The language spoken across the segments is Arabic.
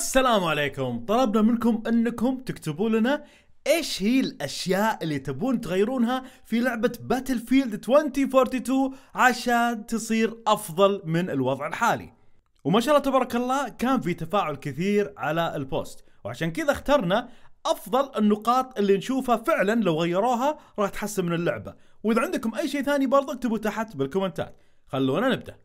السلام عليكم طلبنا منكم انكم تكتبوا لنا ايش هي الاشياء اللي تبون تغيرونها في لعبة باتل فيلد 2042 عشان تصير افضل من الوضع الحالي وما شاء الله تبارك الله كان في تفاعل كثير على البوست وعشان كذا اخترنا افضل النقاط اللي نشوفها فعلا لو غيروها راح تحسن من اللعبه واذا عندكم اي شيء ثاني برضه اكتبوا تحت بالكومنتات خلونا نبدا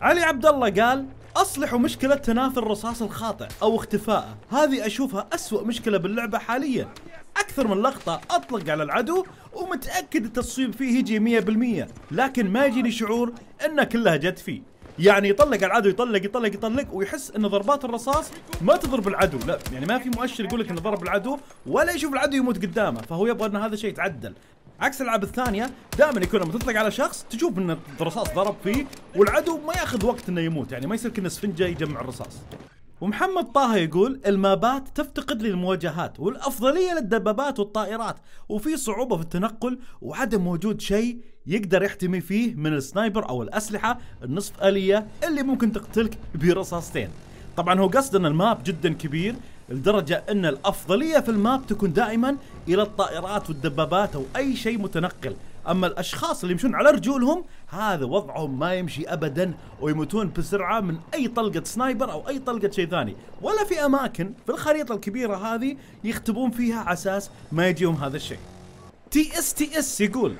علي عبد الله قال أصلحوا مشكلة تنافي الرصاص الخاطئ أو اختفائه هذه أشوفها أسوأ مشكلة باللعبة حاليا أكثر من لقطة أطلق على العدو ومتأكد التصويب فيه يجي 100% لكن ما يجيني شعور أن كلها جت فيه يعني يطلق العدو يطلق يطلق يطلق ويحس ان ضربات الرصاص ما تضرب العدو لا يعني ما في مؤشر يقول لك انه ضرب العدو ولا يشوف العدو يموت قدامه فهو يبغى ان هذا الشيء يتعدل عكس الالعاب الثانيه دائما يكون لما تطلق على شخص تشوف ان الرصاص ضرب فيه والعدو ما ياخذ وقت انه يموت يعني ما يصير كنا اسفنجه يجمع الرصاص ومحمد طه يقول المابات تفتقد للمواجهات والافضليه للدبابات والطائرات وفي صعوبه في التنقل وعدم وجود شيء يقدر يحتمي فيه من السنايبر او الاسلحه النصف اليه اللي ممكن تقتلك برصاصتين طبعا هو قصد ان الماب جدا كبير لدرجة أن الأفضلية في الماب تكون دائما إلى الطائرات والدبابات أو أي شيء متنقل أما الأشخاص اللي يمشون على رجولهم هذا وضعهم ما يمشي أبدا ويموتون بسرعة من أي طلقة سنايبر أو أي طلقة شيء ثاني ولا في أماكن في الخريطة الكبيرة هذه يختبون فيها على أساس ما يجيهم هذا الشيء تي اس تي اس يقول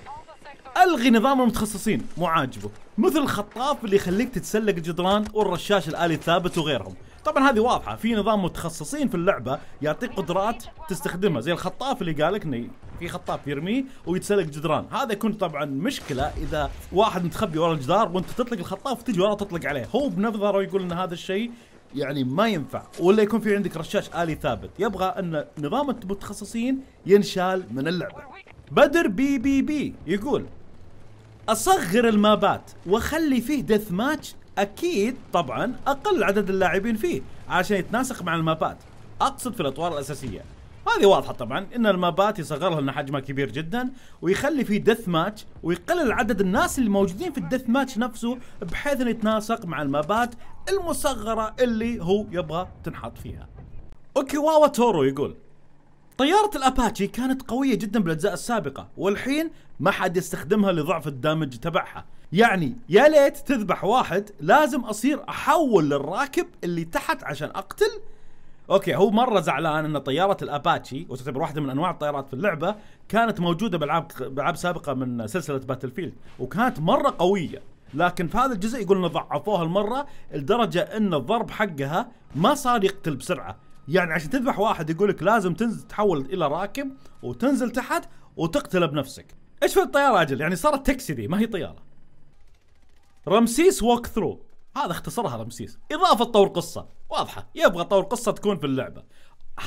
الغي نظام المتخصصين مو عاجبه مثل الخطاف اللي يخليك تتسلق الجدران والرشاش الالي الثابت وغيرهم طبعا هذه واضحه في نظام متخصصين في اللعبه يعطيك قدرات تستخدمها زي الخطاف اللي قالك انه في خطاف يرميه ويتسلق جدران هذا يكون طبعا مشكله اذا واحد متخبي ورا الجدار وانت تطلق الخطاف وتجي وراه تطلق عليه هو بنظره يقول ان هذا الشيء يعني ما ينفع ولا يكون في عندك رشاش الي ثابت يبغى ان نظام المتخصصين ينشال من اللعبه بدر بي بي بي يقول اصغر المابات واخلي فيه ديث ماتش اكيد طبعا اقل عدد اللاعبين فيه عشان يتناسق مع المابات اقصد في الاطوار الاساسيه هذه واضحه طبعا ان المابات يصغرها لنا حجمها كبير جدا ويخلي في دث ماتش ويقلل عدد الناس اللي موجودين في الدث ماتش نفسه بحيث انه يتناسق مع المابات المصغره اللي هو يبغى تنحط فيها اوكيواوا تورو يقول طيارة الاباتشي كانت قوية جدا بالاجزاء السابقة والحين ما حد يستخدمها لضعف الدمج تبعها يعني يا ليت تذبح واحد لازم اصير احول للراكب اللي تحت عشان اقتل اوكي هو مره زعلان ان طياره الاباتشي وتعتبر واحده من انواع الطيارات في اللعبه كانت موجوده بالعاب بالعاب سابقه من سلسله باتل فيلد وكانت مره قويه لكن في هذا الجزء يقول انه ضعفوها المره لدرجه ان الضرب حقها ما صار يقتل بسرعه يعني عشان تذبح واحد يقول لك لازم تنزل تحول الى راكب وتنزل تحت وتقتله بنفسك ايش في الطياره اجل يعني صارت تاكسي دي ما هي طياره رمسيس ووك ثرو هذا اختصرها رمسيس اضافه طور قصه واضحه يبغى طور قصه تكون في اللعبه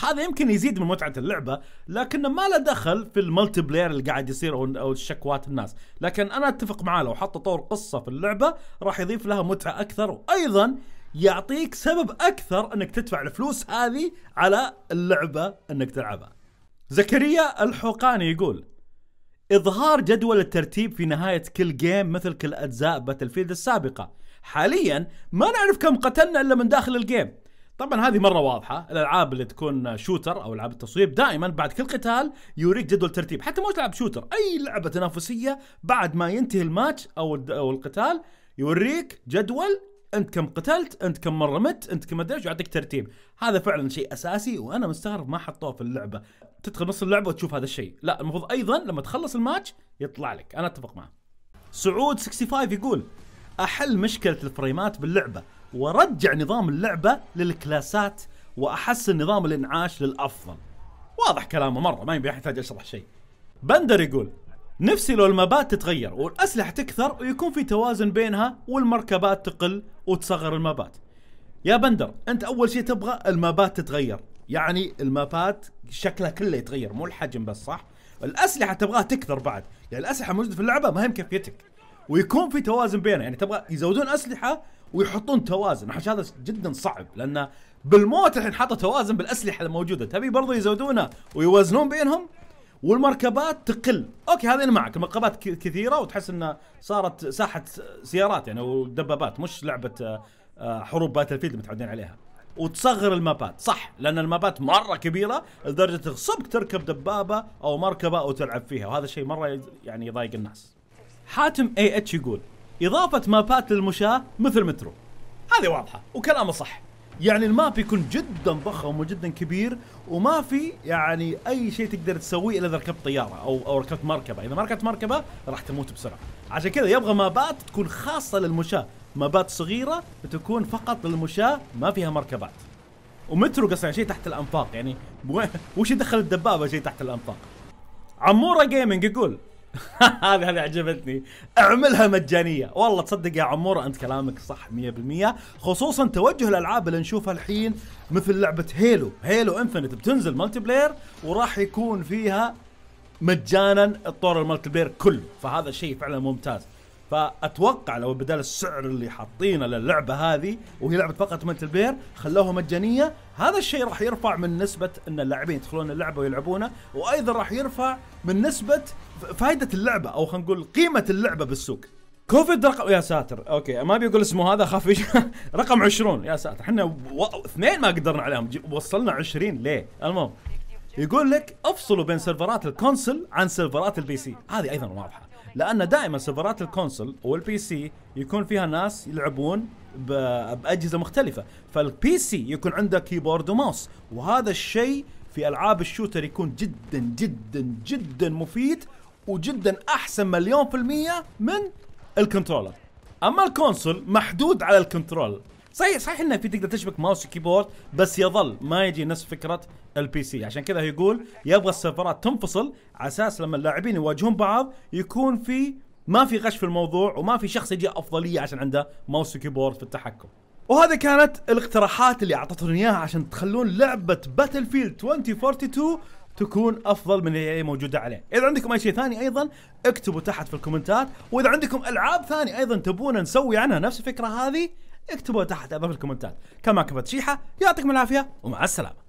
هذا يمكن يزيد من متعه اللعبه لكنه ما له دخل في الملتي بلاير اللي قاعد يصير او او شكوات الناس لكن انا اتفق معاه لو حط طور قصه في اللعبه راح يضيف لها متعه اكثر وايضا يعطيك سبب اكثر انك تدفع الفلوس هذه على اللعبه انك تلعبها زكريا الحوقاني يقول إظهار جدول الترتيب في نهاية كل جيم مثل كل أجزاء باتلفيلد السابقة حاليا ما نعرف كم قتلنا إلا من داخل الجيم طبعا هذه مره واضحه الالعاب اللي تكون شوتر او العاب التصويب دائما بعد كل قتال يوريك جدول ترتيب حتى مو تلعب شوتر اي لعبه تنافسيه بعد ما ينتهي الماتش او او القتال يوريك جدول انت كم قتلت انت كم مره مت انت كم ادري ويعطيك ترتيب هذا فعلا شيء اساسي وانا مستغرب ما حطوه في اللعبه تدخل نص اللعبه وتشوف هذا الشيء لا المفروض ايضا لما تخلص الماتش يطلع لك انا اتفق معه سعود 65 يقول احل مشكله الفريمات باللعبه ورجع نظام اللعبه للكلاسات واحسن نظام الانعاش للافضل واضح كلامه مره ما يحتاج اشرح شيء بندر يقول نفسي لو المابات تتغير والاسلحه تكثر ويكون في توازن بينها والمركبات تقل وتصغر المابات يا بندر انت اول شيء تبغى المابات تتغير يعني المابات شكلها كله يتغير مو الحجم بس صح الاسلحه تبغاها تكثر بعد يعني الاسلحه موجوده في اللعبه ما هي مكفيتك ويكون في توازن بينها يعني تبغى يزودون اسلحه ويحطون توازن عشان هذا جدا صعب لان بالموت الحين حاطه توازن بالاسلحه الموجوده تبي برضو يزودونها ويوازنون بينهم والمركبات تقل اوكي هذا معك المركبات كثيره وتحس انها صارت ساحه سيارات يعني ودبابات مش لعبه آه، حروب باتل فيلد متعودين عليها وتصغر المابات صح لان المابات مره كبيره لدرجه تغصبك تركب دبابه او مركبه او تلعب فيها وهذا الشيء مره يعني يضايق الناس حاتم اي اتش يقول اضافه مابات للمشاه مثل مترو هذه واضحه وكلامه صح يعني الماب يكون جدا ضخم وجدا كبير وما في يعني اي شيء تقدر تسويه الا اذا ركبت طياره او او ركبت مركبه، اذا ما ركبت مركبه راح تموت بسرعه، عشان كذا يبغى مابات تكون خاصه للمشاة مابات صغيره بتكون فقط للمشاه ما فيها مركبات ومترو قصدي شيء تحت الانفاق يعني وش يدخل الدبابه شيء تحت الانفاق عموره جيمنج يقول هذه هذه عجبتني اعملها مجانيه والله تصدق يا عموره انت كلامك صح 100% خصوصا توجه الالعاب اللي نشوفها الحين مثل لعبه هيلو هيلو انفنت بتنزل مالتي بلاير وراح يكون فيها مجانا الطور المالتي بلاير كله فهذا شيء فعلا ممتاز فاتوقع لو بدل السعر اللي حاطينه للعبه هذه وهي لعبه فقط ملت بير خلوها مجانيه هذا الشيء راح يرفع من نسبه ان اللاعبين يدخلون اللعبه ويلعبونها وايضا راح يرفع من نسبه فائده اللعبه او خلينا نقول قيمه اللعبه بالسوق كوفيد رقم يا ساتر اوكي ما بيقول اسمه هذا خاف رقم 20 يا ساتر احنا و... اثنين ما قدرنا عليهم وصلنا 20 ليه المهم يقول لك افصلوا بين سيرفرات الكونسل عن سيرفرات البي سي هذه ايضا واضحه لان دائما سيرفرات الكونسول والبي سي يكون فيها ناس يلعبون باجهزه مختلفه فالبي سي يكون عنده كيبورد وماوس وهذا الشيء في العاب الشوتر يكون جدا جدا جدا مفيد وجدا احسن مليون في المية من الكنترولر اما الكونسول محدود على الكنترول صحيح صحيح انه في تقدر تشبك ماوس وكيبورد بس يظل ما يجي نفس فكره البي سي عشان كذا يقول يبغى السيرفرات تنفصل على اساس لما اللاعبين يواجهون بعض يكون في ما في غش في الموضوع وما في شخص يجي افضليه عشان عنده ماوس وكيبورد في التحكم وهذه كانت الاقتراحات اللي اعطتهم اياها عشان تخلون لعبه باتل فيلد 2042 تكون افضل من اللي موجوده عليه، اذا عندكم اي شيء ثاني ايضا اكتبوا تحت في الكومنتات، واذا عندكم العاب ثانيه ايضا تبون نسوي عنها نفس الفكره هذه اكتبوه تحت امام الكومنتات كما كنت شيحه يعطيكم العافيه ومع السلامه